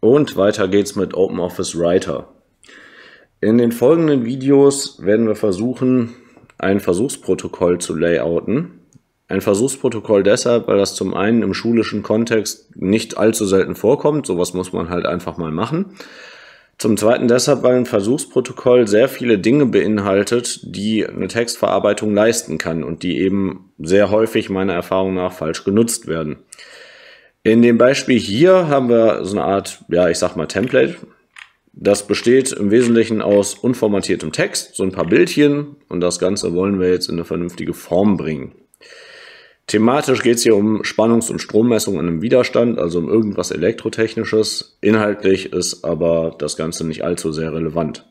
Und weiter geht's mit OpenOffice Writer. In den folgenden Videos werden wir versuchen, ein Versuchsprotokoll zu layouten. Ein Versuchsprotokoll deshalb, weil das zum einen im schulischen Kontext nicht allzu selten vorkommt, sowas muss man halt einfach mal machen. Zum zweiten deshalb, weil ein Versuchsprotokoll sehr viele Dinge beinhaltet, die eine Textverarbeitung leisten kann und die eben sehr häufig meiner Erfahrung nach falsch genutzt werden. In dem Beispiel hier haben wir so eine Art, ja, ich sag mal Template. Das besteht im Wesentlichen aus unformatiertem Text, so ein paar Bildchen und das Ganze wollen wir jetzt in eine vernünftige Form bringen. Thematisch geht es hier um Spannungs- und Strommessung an einem Widerstand, also um irgendwas Elektrotechnisches. Inhaltlich ist aber das Ganze nicht allzu sehr relevant.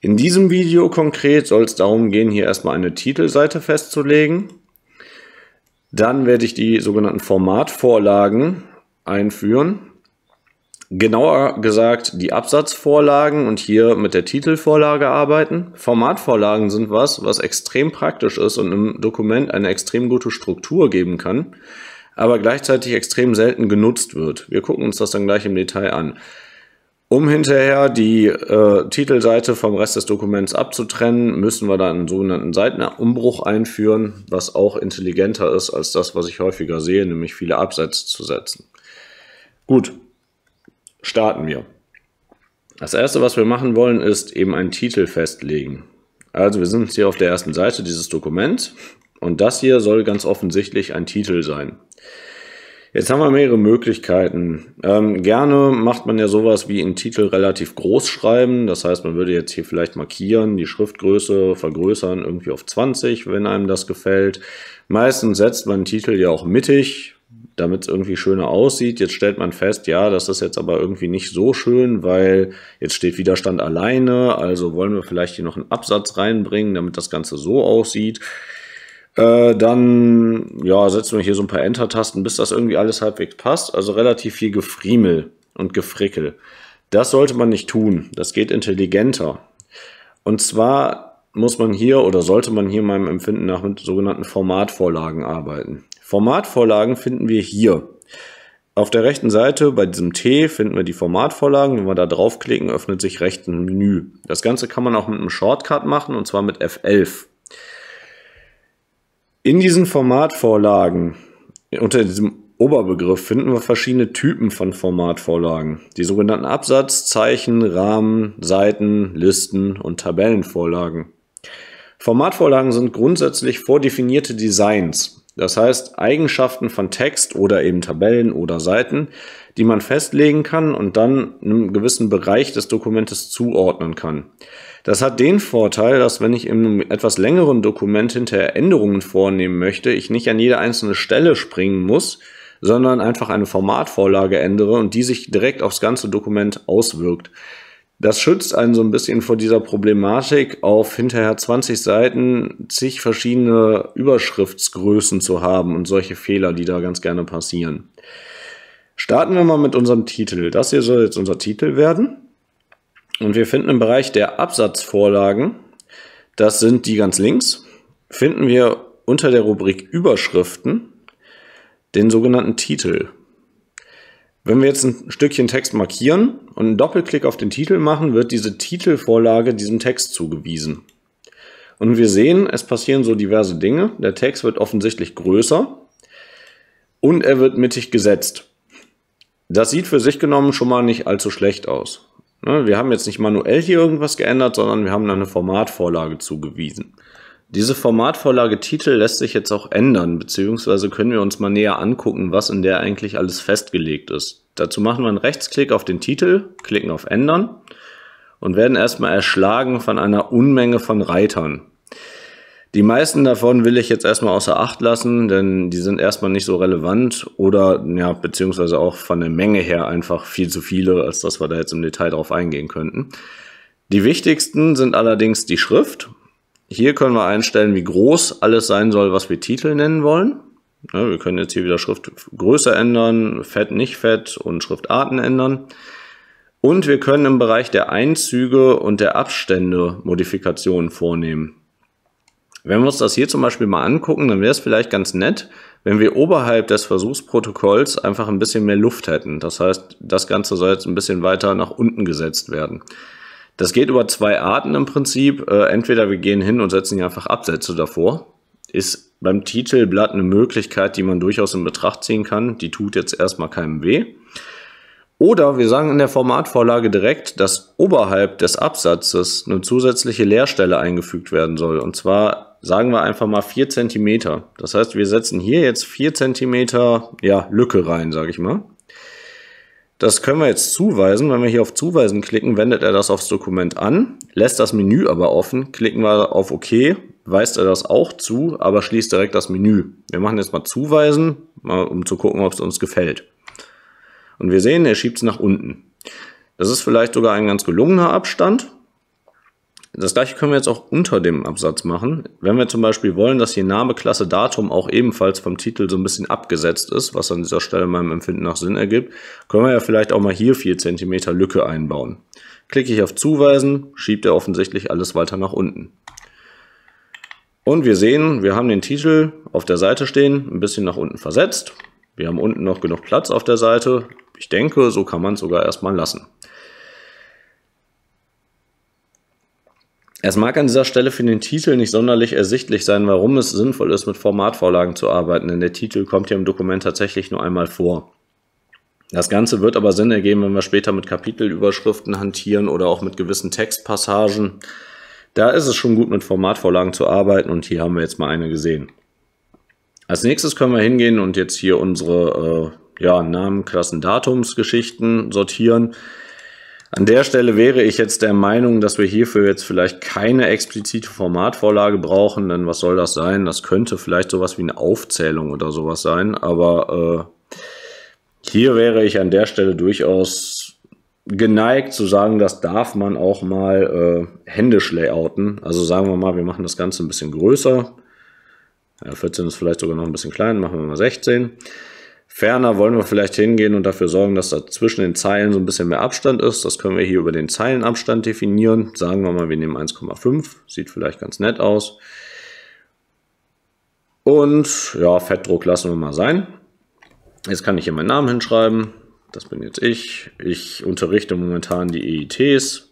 In diesem Video konkret soll es darum gehen, hier erstmal eine Titelseite festzulegen. Dann werde ich die sogenannten Formatvorlagen einführen. Genauer gesagt die Absatzvorlagen und hier mit der Titelvorlage arbeiten. Formatvorlagen sind was, was extrem praktisch ist und im Dokument eine extrem gute Struktur geben kann, aber gleichzeitig extrem selten genutzt wird. Wir gucken uns das dann gleich im Detail an. Um hinterher die äh, Titelseite vom Rest des Dokuments abzutrennen, müssen wir dann einen sogenannten Seitenumbruch einführen, was auch intelligenter ist als das, was ich häufiger sehe, nämlich viele Absätze zu setzen. Gut, starten wir. Das erste, was wir machen wollen, ist eben einen Titel festlegen. Also wir sind jetzt hier auf der ersten Seite dieses Dokuments und das hier soll ganz offensichtlich ein Titel sein. Jetzt haben wir mehrere Möglichkeiten. Ähm, gerne macht man ja sowas wie einen Titel relativ groß schreiben. Das heißt, man würde jetzt hier vielleicht markieren, die Schriftgröße vergrößern, irgendwie auf 20, wenn einem das gefällt. Meistens setzt man den Titel ja auch mittig, damit es irgendwie schöner aussieht. Jetzt stellt man fest, ja, das ist jetzt aber irgendwie nicht so schön, weil jetzt steht Widerstand alleine. Also wollen wir vielleicht hier noch einen Absatz reinbringen, damit das Ganze so aussieht. Äh, dann ja, setzen wir hier so ein paar Enter-Tasten, bis das irgendwie alles halbwegs passt. Also relativ viel Gefriemel und Gefrickel. Das sollte man nicht tun. Das geht intelligenter. Und zwar muss man hier oder sollte man hier meinem Empfinden nach mit sogenannten Formatvorlagen arbeiten. Formatvorlagen finden wir hier. Auf der rechten Seite bei diesem T finden wir die Formatvorlagen. Wenn wir da draufklicken, öffnet sich rechts ein Menü. Das Ganze kann man auch mit einem Shortcut machen und zwar mit F11. In diesen Formatvorlagen, unter diesem Oberbegriff, finden wir verschiedene Typen von Formatvorlagen. Die sogenannten Absatz-, Zeichen-, Rahmen-, Seiten-, Listen- und Tabellenvorlagen. Formatvorlagen sind grundsätzlich vordefinierte Designs, das heißt, Eigenschaften von Text oder eben Tabellen oder Seiten, die man festlegen kann und dann einem gewissen Bereich des Dokumentes zuordnen kann. Das hat den Vorteil, dass wenn ich in einem etwas längeren Dokument hinterher Änderungen vornehmen möchte, ich nicht an jede einzelne Stelle springen muss, sondern einfach eine Formatvorlage ändere und die sich direkt aufs ganze Dokument auswirkt. Das schützt einen so ein bisschen vor dieser Problematik, auf hinterher 20 Seiten zig verschiedene Überschriftsgrößen zu haben und solche Fehler, die da ganz gerne passieren. Starten wir mal mit unserem Titel. Das hier soll jetzt unser Titel werden. Und wir finden im Bereich der Absatzvorlagen, das sind die ganz links, finden wir unter der Rubrik Überschriften den sogenannten Titel. Wenn wir jetzt ein Stückchen Text markieren und einen Doppelklick auf den Titel machen, wird diese Titelvorlage diesem Text zugewiesen. Und wir sehen, es passieren so diverse Dinge. Der Text wird offensichtlich größer und er wird mittig gesetzt. Das sieht für sich genommen schon mal nicht allzu schlecht aus. Ne, wir haben jetzt nicht manuell hier irgendwas geändert, sondern wir haben eine Formatvorlage zugewiesen. Diese Formatvorlage Titel lässt sich jetzt auch ändern, beziehungsweise können wir uns mal näher angucken, was in der eigentlich alles festgelegt ist. Dazu machen wir einen Rechtsklick auf den Titel, klicken auf Ändern und werden erstmal erschlagen von einer Unmenge von Reitern. Die meisten davon will ich jetzt erstmal außer Acht lassen, denn die sind erstmal nicht so relevant oder ja, beziehungsweise auch von der Menge her einfach viel zu viele, als dass wir da jetzt im Detail drauf eingehen könnten. Die wichtigsten sind allerdings die Schrift, hier können wir einstellen, wie groß alles sein soll, was wir Titel nennen wollen. Ja, wir können jetzt hier wieder Schriftgröße ändern, Fett, nicht Fett und Schriftarten ändern. Und wir können im Bereich der Einzüge und der Abstände Modifikationen vornehmen. Wenn wir uns das hier zum Beispiel mal angucken, dann wäre es vielleicht ganz nett, wenn wir oberhalb des Versuchsprotokolls einfach ein bisschen mehr Luft hätten. Das heißt, das Ganze soll jetzt ein bisschen weiter nach unten gesetzt werden. Das geht über zwei Arten im Prinzip. Äh, entweder wir gehen hin und setzen hier einfach Absätze davor. Ist beim Titelblatt eine Möglichkeit, die man durchaus in Betracht ziehen kann. Die tut jetzt erstmal keinem weh. Oder wir sagen in der Formatvorlage direkt, dass oberhalb des Absatzes eine zusätzliche Leerstelle eingefügt werden soll. Und zwar sagen wir einfach mal 4 cm. Das heißt, wir setzen hier jetzt 4 cm ja, Lücke rein, sage ich mal. Das können wir jetzt zuweisen. Wenn wir hier auf Zuweisen klicken, wendet er das aufs Dokument an, lässt das Menü aber offen. Klicken wir auf OK, weist er das auch zu, aber schließt direkt das Menü. Wir machen jetzt mal Zuweisen, mal, um zu gucken, ob es uns gefällt. Und wir sehen, er schiebt es nach unten. Das ist vielleicht sogar ein ganz gelungener Abstand. Das gleiche können wir jetzt auch unter dem Absatz machen. Wenn wir zum Beispiel wollen, dass hier Name, Klasse, Datum auch ebenfalls vom Titel so ein bisschen abgesetzt ist, was an dieser Stelle meinem Empfinden nach Sinn ergibt, können wir ja vielleicht auch mal hier 4 cm Lücke einbauen. Klicke ich auf Zuweisen, schiebt er offensichtlich alles weiter nach unten. Und wir sehen, wir haben den Titel auf der Seite stehen, ein bisschen nach unten versetzt. Wir haben unten noch genug Platz auf der Seite. Ich denke, so kann man es sogar erstmal lassen. Es mag an dieser Stelle für den Titel nicht sonderlich ersichtlich sein, warum es sinnvoll ist, mit Formatvorlagen zu arbeiten, denn der Titel kommt ja im Dokument tatsächlich nur einmal vor. Das Ganze wird aber Sinn ergeben, wenn wir später mit Kapitelüberschriften hantieren oder auch mit gewissen Textpassagen. Da ist es schon gut, mit Formatvorlagen zu arbeiten und hier haben wir jetzt mal eine gesehen. Als nächstes können wir hingehen und jetzt hier unsere äh, ja, Namen, Klassen, Datumsgeschichten sortieren. An der Stelle wäre ich jetzt der Meinung, dass wir hierfür jetzt vielleicht keine explizite Formatvorlage brauchen, denn was soll das sein? Das könnte vielleicht sowas wie eine Aufzählung oder sowas sein, aber äh, hier wäre ich an der Stelle durchaus geneigt zu sagen, das darf man auch mal äh, händisch layouten. Also sagen wir mal, wir machen das Ganze ein bisschen größer. Ja, 14 ist vielleicht sogar noch ein bisschen klein, machen wir mal 16. Ferner wollen wir vielleicht hingehen und dafür sorgen, dass da zwischen den Zeilen so ein bisschen mehr Abstand ist. Das können wir hier über den Zeilenabstand definieren. Sagen wir mal, wir nehmen 1,5. Sieht vielleicht ganz nett aus. Und ja, Fettdruck lassen wir mal sein. Jetzt kann ich hier meinen Namen hinschreiben. Das bin jetzt ich. Ich unterrichte momentan die EITs.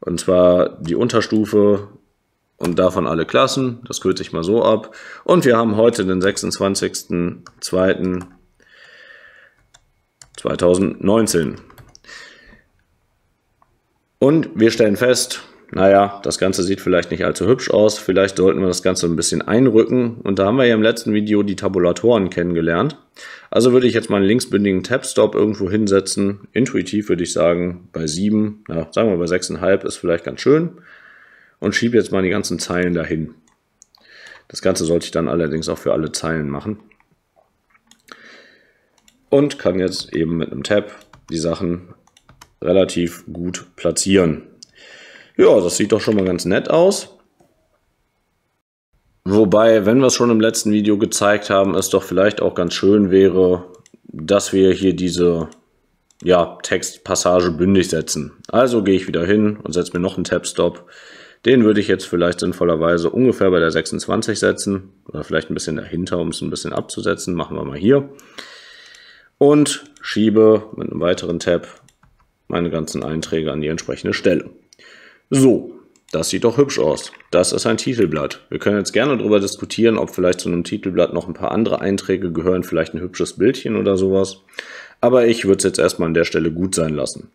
Und zwar die Unterstufe und davon alle Klassen. Das kürze ich mal so ab. Und wir haben heute den 26.02. 2019. Und wir stellen fest, naja, das Ganze sieht vielleicht nicht allzu hübsch aus, vielleicht sollten wir das Ganze ein bisschen einrücken. Und da haben wir ja im letzten Video die Tabulatoren kennengelernt. Also würde ich jetzt meinen linksbündigen Tab-Stop irgendwo hinsetzen. Intuitiv würde ich sagen, bei 7, na, sagen wir bei 6,5 ist vielleicht ganz schön. Und schiebe jetzt mal die ganzen Zeilen dahin. Das Ganze sollte ich dann allerdings auch für alle Zeilen machen und kann jetzt eben mit einem Tab die Sachen relativ gut platzieren. Ja, das sieht doch schon mal ganz nett aus. Wobei, wenn wir es schon im letzten Video gezeigt haben, es doch vielleicht auch ganz schön wäre, dass wir hier diese ja, Textpassage bündig setzen. Also gehe ich wieder hin und setze mir noch einen Tab-Stop. Den würde ich jetzt vielleicht sinnvollerweise ungefähr bei der 26 setzen oder vielleicht ein bisschen dahinter, um es ein bisschen abzusetzen. Machen wir mal hier und schiebe mit einem weiteren Tab meine ganzen Einträge an die entsprechende Stelle. So, das sieht doch hübsch aus. Das ist ein Titelblatt. Wir können jetzt gerne darüber diskutieren, ob vielleicht zu einem Titelblatt noch ein paar andere Einträge gehören, vielleicht ein hübsches Bildchen oder sowas. Aber ich würde es jetzt erstmal an der Stelle gut sein lassen.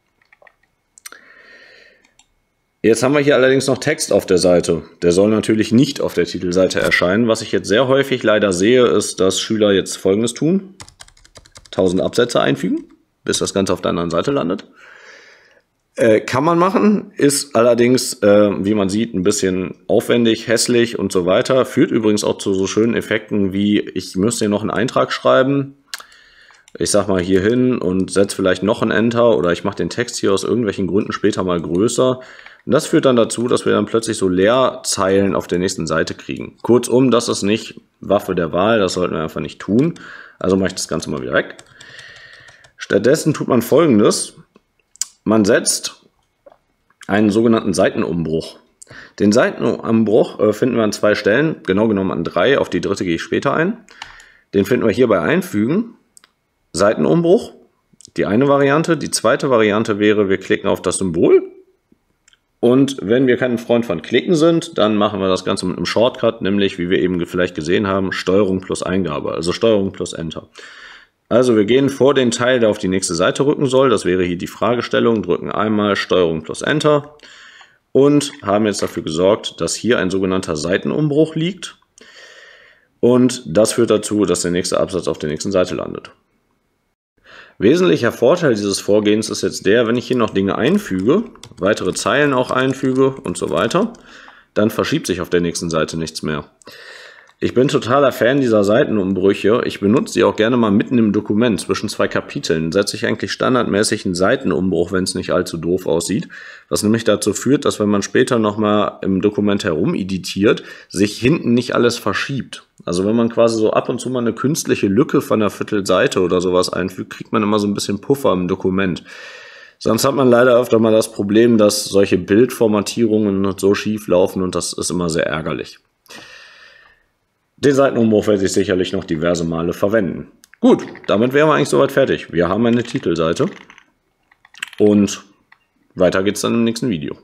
Jetzt haben wir hier allerdings noch Text auf der Seite. Der soll natürlich nicht auf der Titelseite erscheinen. Was ich jetzt sehr häufig leider sehe, ist, dass Schüler jetzt Folgendes tun. 1000 Absätze einfügen, bis das Ganze auf der anderen Seite landet. Äh, kann man machen, ist allerdings, äh, wie man sieht, ein bisschen aufwendig, hässlich und so weiter. Führt übrigens auch zu so schönen Effekten wie, ich müsste hier noch einen Eintrag schreiben, ich sag mal hier hin und setze vielleicht noch ein Enter oder ich mache den Text hier aus irgendwelchen Gründen später mal größer. Und das führt dann dazu, dass wir dann plötzlich so Leerzeilen auf der nächsten Seite kriegen. Kurzum, das ist nicht Waffe der Wahl, das sollten wir einfach nicht tun. Also mache ich das Ganze mal wieder weg. Stattdessen tut man folgendes. Man setzt einen sogenannten Seitenumbruch. Den Seitenumbruch äh, finden wir an zwei Stellen, genau genommen an drei, auf die dritte gehe ich später ein. Den finden wir hier bei Einfügen. Seitenumbruch, die eine Variante. Die zweite Variante wäre, wir klicken auf das Symbol. Und wenn wir kein Freund von Klicken sind, dann machen wir das Ganze mit einem Shortcut, nämlich, wie wir eben vielleicht gesehen haben, Steuerung plus Eingabe, also Steuerung plus Enter. Also wir gehen vor den Teil, der auf die nächste Seite rücken soll. Das wäre hier die Fragestellung. Drücken einmal Steuerung plus Enter und haben jetzt dafür gesorgt, dass hier ein sogenannter Seitenumbruch liegt. Und das führt dazu, dass der nächste Absatz auf der nächsten Seite landet. Wesentlicher Vorteil dieses Vorgehens ist jetzt der, wenn ich hier noch Dinge einfüge, weitere Zeilen auch einfüge und so weiter, dann verschiebt sich auf der nächsten Seite nichts mehr. Ich bin totaler Fan dieser Seitenumbrüche. Ich benutze die auch gerne mal mitten im Dokument zwischen zwei Kapiteln. Setze ich eigentlich standardmäßig einen Seitenumbruch, wenn es nicht allzu doof aussieht. Was nämlich dazu führt, dass wenn man später nochmal im Dokument herumeditiert, sich hinten nicht alles verschiebt. Also wenn man quasi so ab und zu mal eine künstliche Lücke von der Viertelseite oder sowas einfügt, kriegt man immer so ein bisschen Puffer im Dokument. Sonst hat man leider öfter mal das Problem, dass solche Bildformatierungen so schief laufen und das ist immer sehr ärgerlich. Den Seitenhumor werde ich sicherlich noch diverse Male verwenden. Gut, damit wären wir eigentlich soweit fertig. Wir haben eine Titelseite und weiter geht's dann im nächsten Video.